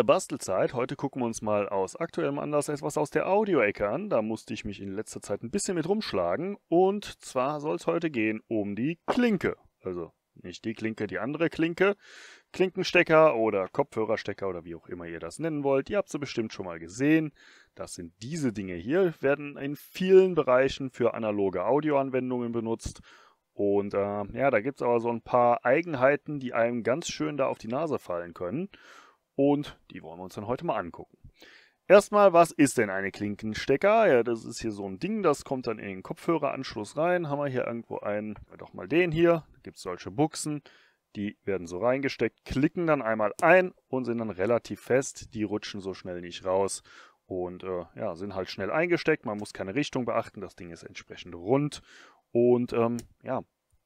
unserer Bastelzeit. Heute gucken wir uns mal aus aktuellem Anlass etwas aus der Audioecke an. Da musste ich mich in letzter Zeit ein bisschen mit rumschlagen. Und zwar soll es heute gehen um die Klinke. Also nicht die Klinke, die andere Klinke. Klinkenstecker oder Kopfhörerstecker oder wie auch immer ihr das nennen wollt. Ihr habt sie bestimmt schon mal gesehen. Das sind diese Dinge hier, werden in vielen Bereichen für analoge Audioanwendungen benutzt. Und äh, ja, da gibt es aber so ein paar Eigenheiten, die einem ganz schön da auf die Nase fallen können. Und die wollen wir uns dann heute mal angucken. Erstmal, was ist denn eine Klinkenstecker? Ja, das ist hier so ein Ding, das kommt dann in den Kopfhöreranschluss rein. Haben wir hier irgendwo einen, ja, doch mal den hier. Da gibt es solche Buchsen, die werden so reingesteckt, klicken dann einmal ein und sind dann relativ fest. Die rutschen so schnell nicht raus und äh, ja, sind halt schnell eingesteckt. Man muss keine Richtung beachten, das Ding ist entsprechend rund. Und ähm, ja,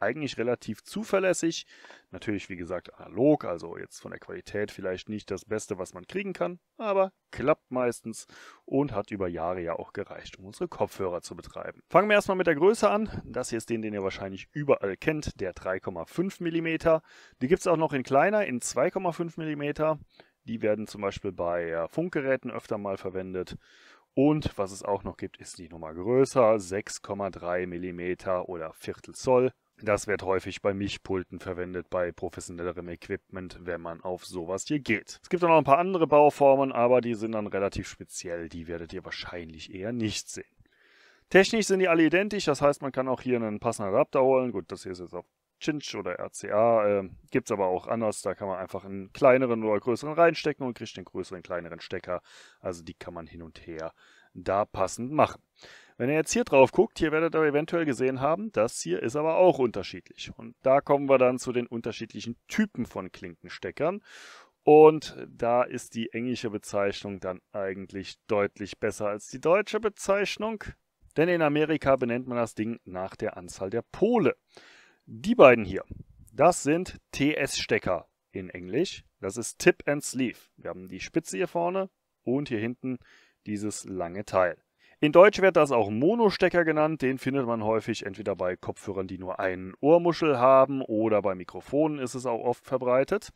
eigentlich relativ zuverlässig. Natürlich, wie gesagt, analog, also jetzt von der Qualität vielleicht nicht das Beste, was man kriegen kann, aber klappt meistens und hat über Jahre ja auch gereicht, um unsere Kopfhörer zu betreiben. Fangen wir erstmal mit der Größe an. Das hier ist den, den ihr wahrscheinlich überall kennt, der 3,5 mm. Die gibt es auch noch in kleiner, in 2,5 mm. Die werden zum Beispiel bei äh, Funkgeräten öfter mal verwendet. Und was es auch noch gibt, ist die Nummer größer, 6,3 mm oder Viertel Zoll das wird häufig bei Mischpulten verwendet, bei professionellerem Equipment, wenn man auf sowas hier geht. Es gibt auch noch ein paar andere Bauformen, aber die sind dann relativ speziell. Die werdet ihr wahrscheinlich eher nicht sehen. Technisch sind die alle identisch, das heißt, man kann auch hier einen passenden Adapter holen. Gut, das hier ist jetzt auf Chinch oder RCA, äh, gibt es aber auch anders. Da kann man einfach einen kleineren oder größeren reinstecken und kriegt den größeren, kleineren Stecker. Also die kann man hin und her da passend machen. Wenn ihr jetzt hier drauf guckt, hier werdet ihr eventuell gesehen haben, das hier ist aber auch unterschiedlich. Und da kommen wir dann zu den unterschiedlichen Typen von Klinkensteckern. Und da ist die englische Bezeichnung dann eigentlich deutlich besser als die deutsche Bezeichnung. Denn in Amerika benennt man das Ding nach der Anzahl der Pole. Die beiden hier, das sind TS-Stecker in Englisch. Das ist Tip and Sleeve. Wir haben die Spitze hier vorne und hier hinten dieses lange Teil. In Deutsch wird das auch Monostecker genannt, den findet man häufig entweder bei Kopfhörern, die nur einen Ohrmuschel haben oder bei Mikrofonen ist es auch oft verbreitet.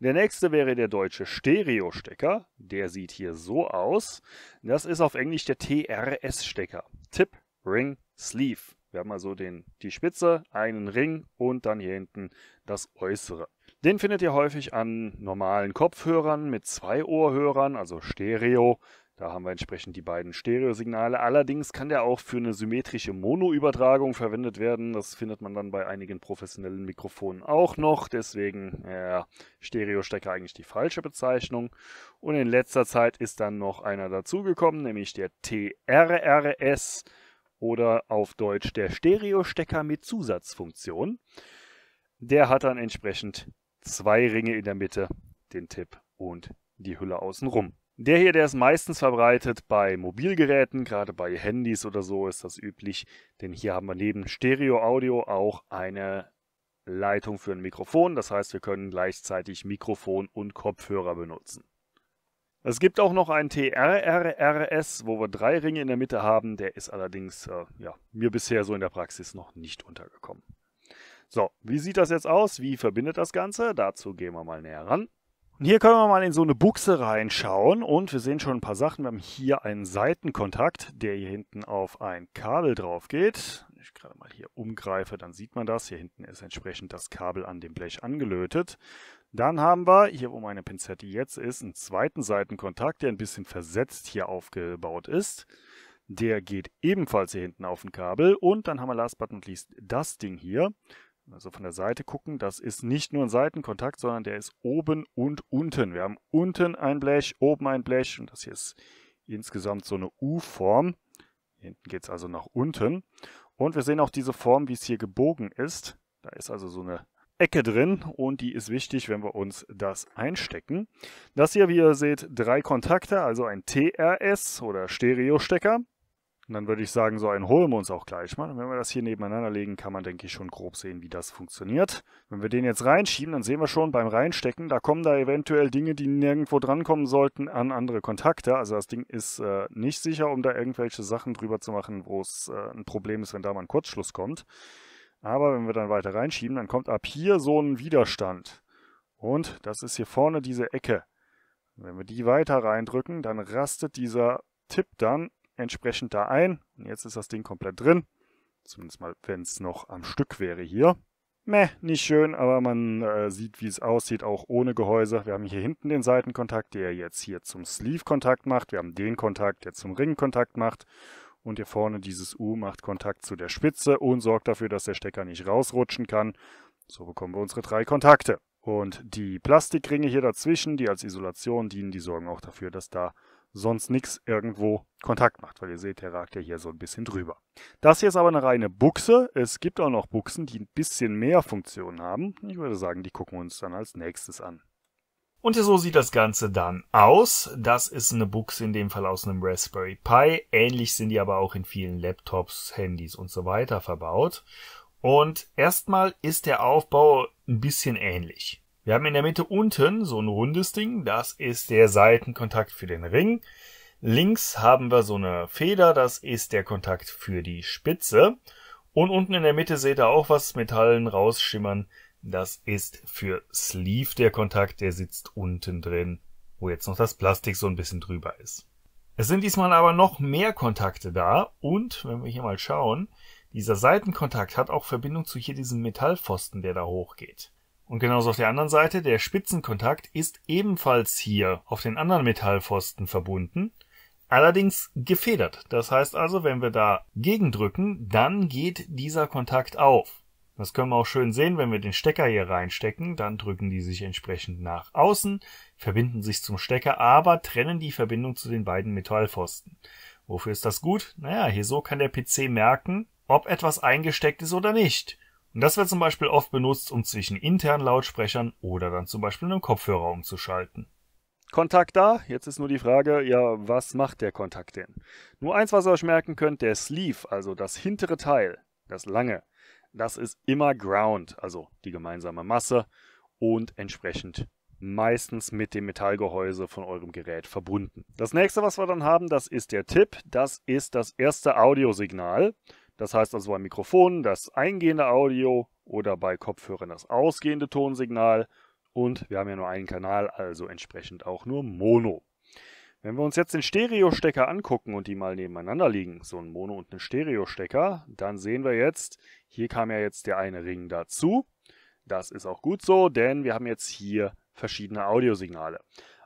Der nächste wäre der deutsche Stereostecker, der sieht hier so aus. Das ist auf Englisch der TRS-Stecker, Tip, Ring, Sleeve. Wir haben also den, die Spitze, einen Ring und dann hier hinten das Äußere. Den findet ihr häufig an normalen Kopfhörern mit zwei Ohrhörern, also Stereo, da haben wir entsprechend die beiden Stereosignale. Allerdings kann der auch für eine symmetrische Mono-Übertragung verwendet werden. Das findet man dann bei einigen professionellen Mikrofonen auch noch. Deswegen ja, Stereo-Stecker eigentlich die falsche Bezeichnung. Und in letzter Zeit ist dann noch einer dazugekommen, nämlich der TRRS oder auf Deutsch der Stereo-Stecker mit Zusatzfunktion. Der hat dann entsprechend zwei Ringe in der Mitte, den Tipp und die Hülle außenrum. Der hier, der ist meistens verbreitet bei Mobilgeräten, gerade bei Handys oder so ist das üblich, denn hier haben wir neben Stereo-Audio auch eine Leitung für ein Mikrofon, das heißt wir können gleichzeitig Mikrofon und Kopfhörer benutzen. Es gibt auch noch einen TRRRS, wo wir drei Ringe in der Mitte haben, der ist allerdings äh, ja, mir bisher so in der Praxis noch nicht untergekommen. So, wie sieht das jetzt aus? Wie verbindet das Ganze? Dazu gehen wir mal näher ran. Und hier können wir mal in so eine Buchse reinschauen und wir sehen schon ein paar Sachen. Wir haben hier einen Seitenkontakt, der hier hinten auf ein Kabel drauf geht. Wenn ich gerade mal hier umgreife, dann sieht man das. Hier hinten ist entsprechend das Kabel an dem Blech angelötet. Dann haben wir, hier wo meine Pinzette jetzt ist, einen zweiten Seitenkontakt, der ein bisschen versetzt hier aufgebaut ist. Der geht ebenfalls hier hinten auf ein Kabel. Und dann haben wir last but not least das Ding hier also von der Seite gucken, das ist nicht nur ein Seitenkontakt, sondern der ist oben und unten. Wir haben unten ein Blech, oben ein Blech und das hier ist insgesamt so eine U-Form. Hinten geht es also nach unten. Und wir sehen auch diese Form, wie es hier gebogen ist. Da ist also so eine Ecke drin und die ist wichtig, wenn wir uns das einstecken. Das hier, wie ihr seht, drei Kontakte, also ein TRS oder Stereostecker. Und dann würde ich sagen, so einen holen wir uns auch gleich mal. Und wenn wir das hier nebeneinander legen, kann man, denke ich, schon grob sehen, wie das funktioniert. Wenn wir den jetzt reinschieben, dann sehen wir schon beim Reinstecken, da kommen da eventuell Dinge, die nirgendwo drankommen sollten, an andere Kontakte. Also das Ding ist äh, nicht sicher, um da irgendwelche Sachen drüber zu machen, wo es äh, ein Problem ist, wenn da mal ein Kurzschluss kommt. Aber wenn wir dann weiter reinschieben, dann kommt ab hier so ein Widerstand. Und das ist hier vorne diese Ecke. Wenn wir die weiter reindrücken, dann rastet dieser Tipp dann entsprechend da ein. Und jetzt ist das Ding komplett drin. Zumindest mal, wenn es noch am Stück wäre hier. Meh, nicht schön, aber man äh, sieht, wie es aussieht, auch ohne Gehäuse. Wir haben hier hinten den Seitenkontakt, der jetzt hier zum Sleeve-Kontakt macht. Wir haben den Kontakt, der zum Ring-Kontakt macht. Und hier vorne dieses U macht Kontakt zu der Spitze und sorgt dafür, dass der Stecker nicht rausrutschen kann. So bekommen wir unsere drei Kontakte. Und die Plastikringe hier dazwischen, die als Isolation dienen, die sorgen auch dafür, dass da sonst nichts irgendwo Kontakt macht, weil ihr seht, der ragt ja hier so ein bisschen drüber. Das hier ist aber eine reine Buchse. Es gibt auch noch Buchsen, die ein bisschen mehr Funktionen haben. Ich würde sagen, die gucken wir uns dann als nächstes an. Und so sieht das Ganze dann aus. Das ist eine Buchse in dem Fall aus einem Raspberry Pi. Ähnlich sind die aber auch in vielen Laptops, Handys und so weiter verbaut. Und erstmal ist der Aufbau ein bisschen ähnlich. Wir haben in der Mitte unten so ein rundes Ding, das ist der Seitenkontakt für den Ring. Links haben wir so eine Feder, das ist der Kontakt für die Spitze. Und unten in der Mitte seht ihr auch was Metallen rausschimmern. Das ist für Sleeve der Kontakt, der sitzt unten drin, wo jetzt noch das Plastik so ein bisschen drüber ist. Es sind diesmal aber noch mehr Kontakte da und wenn wir hier mal schauen, dieser Seitenkontakt hat auch Verbindung zu hier diesem Metallpfosten, der da hochgeht. Und genauso auf der anderen Seite, der Spitzenkontakt ist ebenfalls hier auf den anderen Metallpfosten verbunden, allerdings gefedert. Das heißt also, wenn wir da gegendrücken, dann geht dieser Kontakt auf. Das können wir auch schön sehen, wenn wir den Stecker hier reinstecken, dann drücken die sich entsprechend nach außen, verbinden sich zum Stecker, aber trennen die Verbindung zu den beiden Metallpfosten. Wofür ist das gut? Naja, hier so kann der PC merken, ob etwas eingesteckt ist oder nicht. Und das wird zum Beispiel oft benutzt, um zwischen internen Lautsprechern oder dann zum Beispiel einem Kopfhörer umzuschalten. Kontakt da, jetzt ist nur die Frage, ja, was macht der Kontakt denn? Nur eins, was ihr euch merken könnt, der Sleeve, also das hintere Teil, das lange, das ist immer Ground, also die gemeinsame Masse und entsprechend meistens mit dem Metallgehäuse von eurem Gerät verbunden. Das nächste, was wir dann haben, das ist der Tipp, das ist das erste Audiosignal. Das heißt also beim Mikrofon das eingehende Audio oder bei Kopfhörern das ausgehende Tonsignal. Und wir haben ja nur einen Kanal, also entsprechend auch nur Mono. Wenn wir uns jetzt den Stereo-Stecker angucken und die mal nebeneinander liegen, so ein Mono- und ein Stereo-Stecker, dann sehen wir jetzt, hier kam ja jetzt der eine Ring dazu. Das ist auch gut so, denn wir haben jetzt hier verschiedene Audiosignale.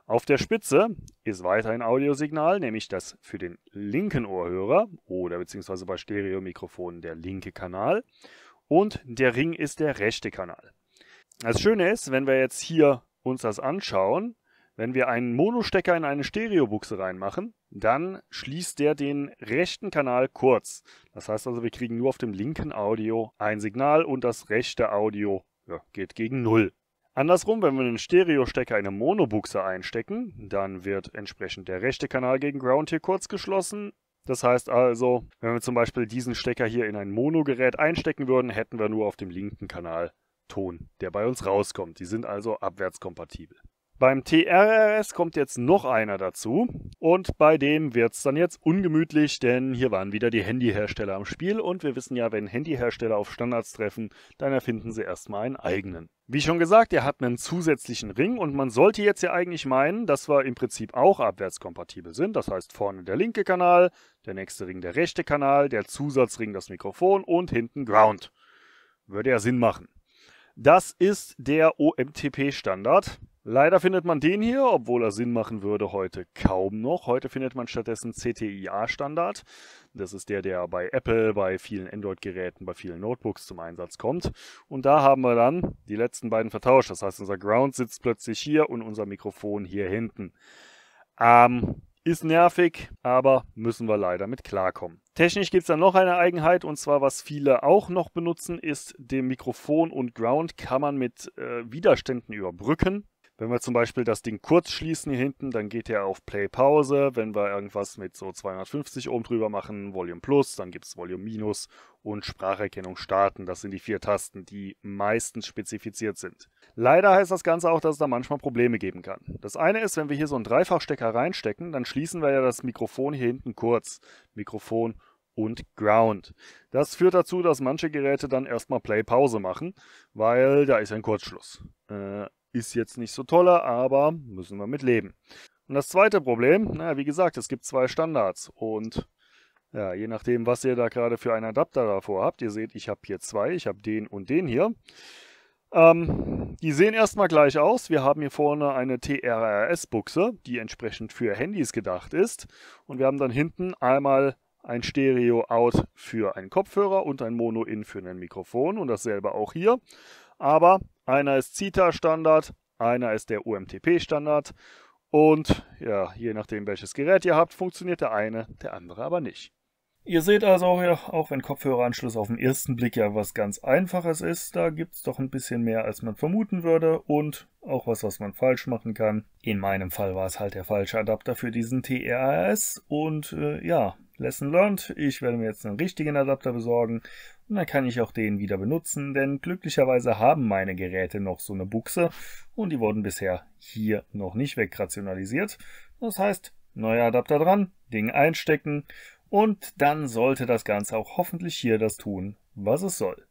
Auf der Spitze ist weiter ein Audiosignal, nämlich das für den linken Ohrhörer oder beziehungsweise bei Stereomikrofonen der linke Kanal und der Ring ist der rechte Kanal. Das Schöne ist, wenn wir jetzt hier uns das anschauen, wenn wir einen Monostecker in eine Stereobuchse reinmachen, dann schließt der den rechten Kanal kurz. Das heißt also, wir kriegen nur auf dem linken Audio ein Signal und das rechte Audio ja, geht gegen Null. Andersrum, wenn wir einen Stereo-Stecker in eine Monobuchse einstecken, dann wird entsprechend der rechte Kanal gegen Ground hier kurz geschlossen. Das heißt also, wenn wir zum Beispiel diesen Stecker hier in ein Mono-Gerät einstecken würden, hätten wir nur auf dem linken Kanal Ton, der bei uns rauskommt. Die sind also abwärtskompatibel. Beim TRRS kommt jetzt noch einer dazu und bei dem wird es dann jetzt ungemütlich, denn hier waren wieder die Handyhersteller am Spiel und wir wissen ja, wenn Handyhersteller auf Standards treffen, dann erfinden sie erstmal einen eigenen. Wie schon gesagt, er hat einen zusätzlichen Ring und man sollte jetzt ja eigentlich meinen, dass wir im Prinzip auch abwärtskompatibel sind. Das heißt vorne der linke Kanal, der nächste Ring der rechte Kanal, der Zusatzring das Mikrofon und hinten Ground. Würde ja Sinn machen. Das ist der OMTP-Standard. Leider findet man den hier, obwohl er Sinn machen würde, heute kaum noch. Heute findet man stattdessen CTIA-Standard. Das ist der, der bei Apple, bei vielen Android-Geräten, bei vielen Notebooks zum Einsatz kommt. Und da haben wir dann die letzten beiden vertauscht. Das heißt, unser Ground sitzt plötzlich hier und unser Mikrofon hier hinten. Ähm, ist nervig, aber müssen wir leider mit klarkommen. Technisch gibt es dann noch eine Eigenheit und zwar, was viele auch noch benutzen, ist dem Mikrofon und Ground kann man mit äh, Widerständen überbrücken. Wenn wir zum Beispiel das Ding kurz schließen hier hinten, dann geht er auf Play Pause. Wenn wir irgendwas mit so 250 oben drüber machen, Volume Plus, dann gibt es Volume Minus und Spracherkennung starten. Das sind die vier Tasten, die meistens spezifiziert sind. Leider heißt das Ganze auch, dass es da manchmal Probleme geben kann. Das eine ist, wenn wir hier so einen Dreifachstecker reinstecken, dann schließen wir ja das Mikrofon hier hinten kurz. Mikrofon und Ground. Das führt dazu, dass manche Geräte dann erstmal Play-Pause machen, weil da ist ein Kurzschluss. Äh, ist jetzt nicht so toll, aber müssen wir mit leben. Und das zweite Problem, naja, wie gesagt, es gibt zwei Standards und ja, je nachdem, was ihr da gerade für einen Adapter davor habt, ihr seht, ich habe hier zwei, ich habe den und den hier. Ähm, die sehen erstmal gleich aus. Wir haben hier vorne eine TRRS-Buchse, die entsprechend für Handys gedacht ist. Und wir haben dann hinten einmal ein Stereo-Out für einen Kopfhörer und ein Mono-In für ein Mikrofon und dasselbe auch hier. Aber einer ist CETA-Standard, einer ist der UMTP-Standard und ja, je nachdem welches Gerät ihr habt, funktioniert der eine, der andere aber nicht. Ihr seht also, auch wenn Kopfhöreranschluss auf den ersten Blick ja was ganz Einfaches ist, da gibt es doch ein bisschen mehr, als man vermuten würde und auch was, was man falsch machen kann. In meinem Fall war es halt der falsche Adapter für diesen TRS und äh, ja, Lesson learned. Ich werde mir jetzt einen richtigen Adapter besorgen und dann kann ich auch den wieder benutzen, denn glücklicherweise haben meine Geräte noch so eine Buchse und die wurden bisher hier noch nicht wegrationalisiert. Das heißt, neuer Adapter dran, Ding einstecken und dann sollte das Ganze auch hoffentlich hier das tun, was es soll.